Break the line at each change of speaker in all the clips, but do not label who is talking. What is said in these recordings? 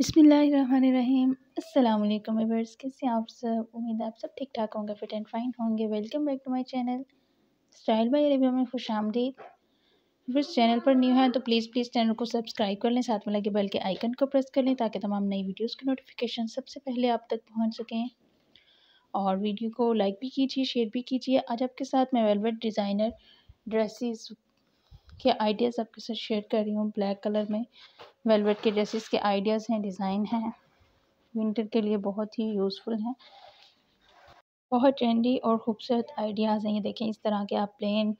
बसमीम अल्लाम वीवर्स कैसे आप सब उम्मीद है आप सब ठीक ठाक होंगे फिट एंड फाइन होंगे welcome back to my channel style by Arabia में खुश आमदीद वीवर्स चैनल पर न्यू है तो प्लीज़ प्लीज़ चैनल को सब्सक्राइब कर लें साथ में लगे बेल के आइकन को प्रेस कर लें ताकि तमाम नई वीडियोज़ की नोटिफिकेशन सबसे पहले आप तक पहुँच सकें और वीडियो को लाइक भी कीजिए शेयर भी कीजिए आज आपके साथ मैं वेलवेट डिज़ाइनर ड्रेसिस के आइडियाज़ आपके साथ शेयर कर रही हूँ ब्लैक कलर में वेलवेट के ड्रेसेस के आइडियाज़ हैं डिज़ाइन हैं विंटर के लिए बहुत ही यूज़फुल हैं बहुत ट्रेंडी और खूबसूरत आइडियाज़ हैं ये देखें इस तरह के आप प्लेन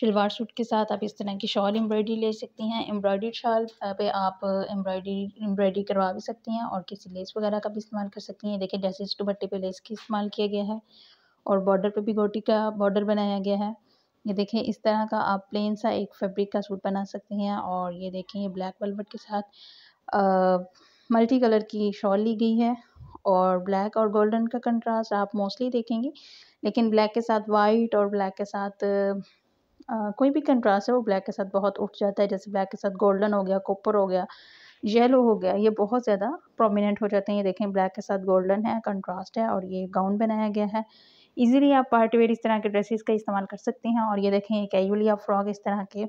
शलवार सूट के साथ आप इस तरह की शॉल एम्ब्रॉयडरी ले सकती हैं एम्ब्रॉयडरी शॉल पे आप एम्ब्रॉयडरी uh, एम्ब्रॉयडरी करवा भी सकती हैं और किसी लेस वगैरह का भी इस्तेमाल कर सकती हैं देखिए जैसे दुपट्टे पे लेस की इस्तेमाल किया गया है और बॉर्डर पे भी गोटी का बॉर्डर बनाया गया है ये देखें इस तरह का आप प्लेन सा एक फैब्रिक का सूट बना सकते हैं और ये देखें ये ब्लैक वेलवेट के साथ मल्टी कलर की शॉल ली गई है और ब्लैक और गोल्डन का कंट्रास्ट आप मोस्टली देखेंगे लेकिन ब्लैक के साथ वाइट और ब्लैक के साथ आ, कोई भी कंट्रास्ट है वो ब्लैक के साथ बहुत उठ जाता है जैसे ब्लैक के साथ गोल्डन हो गया कॉपर हो गया येलो हो गया ये बहुत ज़्यादा प्रोमिनेंट हो जाते हैं ये देखें ब्लैक के साथ गोल्डन है कंट्रास्ट है और ये गाउन बनाया गया है इजीली आप पार्टीवेयर इस तरह के ड्रेसेस का इस्तेमाल कर सकते हैं और ये देखें एक आप फ्रॉक इस तरह के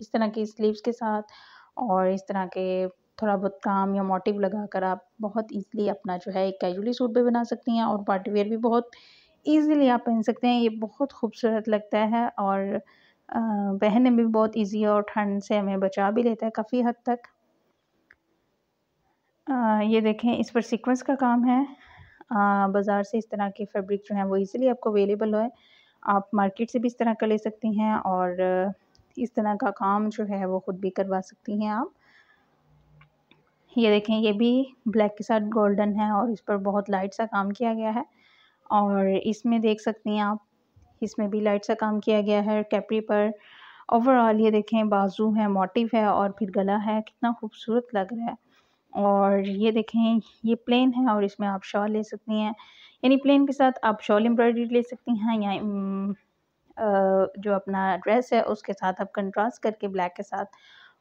इस तरह के स्लीव्स के साथ और इस तरह के थोड़ा बहुत काम या मोटिव लगा कर आप बहुत ईजिली अपना जो है एक कैजुअली सूट भी बना सकती हैं और पार्टीवेयर भी बहुत ईजिली आप पहन सकते हैं ये बहुत खूबसूरत लगता है और पहनने में भी बहुत ईजी है और ठंड से हमें बचा भी लेता है काफ़ी हद तक आ, ये देखें इस पर सीक्वेंस का काम है बाज़ार से इस तरह के फैब्रिक जो हैं वो इजीली आपको अवेलेबल है आप मार्केट से भी इस तरह का ले सकती हैं और इस तरह का काम जो है वो ख़ुद भी करवा सकती हैं आप ये देखें ये भी ब्लैक के साथ गोल्डन है और इस पर बहुत लाइट सा काम किया गया है और इसमें देख सकती हैं आप इसमें भी लाइट सा काम किया गया है कैपरी पर ओवरऑल ये देखें बाजू है मोटिव है और फिर गला है कितना खूबसूरत लग रहा है और ये देखें ये प्लेन है और इसमें आप शॉल ले सकती हैं यानी प्लेन के साथ आप शॉल एम्ब्रॉयडरी ले सकती हैं या जो अपना ड्रेस है उसके साथ आप कंट्रास्ट करके ब्लैक के साथ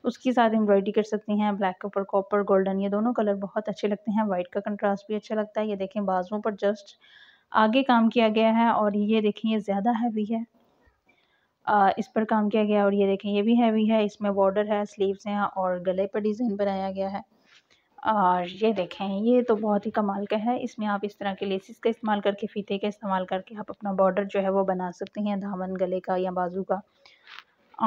उसके साथ एम्ब्रॉयडरी कर सकती हैं ब्लैक के ऊपर कॉपर गोल्डन ये दोनों कलर बहुत अच्छे लगते हैं वाइट का कंट्रास्ट भी अच्छा लगता है ये देखें बाजुओं पर जस्ट आगे काम किया गया है और ये देखें ये ज़्यादा हैवी है आ, इस पर काम किया गया और ये देखें ये भी हैवी है इसमें बॉर्डर है स्लीव्स हैं और गले पर डिज़ाइन बनाया गया है और ये देखें ये तो बहुत ही कमाल का है इसमें आप इस तरह के लेसिस का इस्तेमाल करके फ़ीते का इस्तेमाल करके आप अपना बॉर्डर जो है वो बना सकते हैं दामन गले का या बाजू का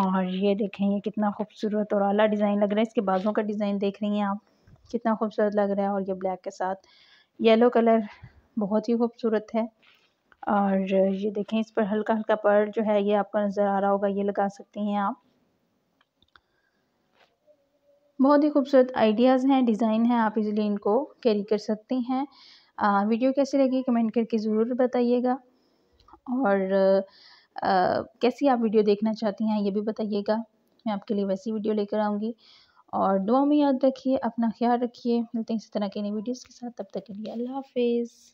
और ये देखें ये कितना खूबसूरत और आला डिज़ाइन लग रहा है इसके बाजों का डिज़ाइन देख रही हैं आप कितना खूबसूरत लग रहा है और ये ब्लैक के साथ येलो कलर बहुत ही खूबसूरत है और ये देखें इस पर हल्का हल्का पर्ल जो है ये आपको नज़र आ रहा होगा ये लगा सकती हैं आप बहुत ही खूबसूरत आइडियाज़ हैं डिज़ाइन हैं आप इजीली इनको कैरी कर सकती हैं आ, वीडियो कैसी लगी कमेंट करके ज़रूर बताइएगा और आ, कैसी आप वीडियो देखना चाहती हैं ये भी बताइएगा मैं आपके लिए वैसी वीडियो लेकर आऊँगी और दुआ में याद रखिए अपना ख्याल रखिए मिलते हैं इसी तरह के नई वीडियोज़ के साथ तब तक के लिए अल्लाह हाफिज़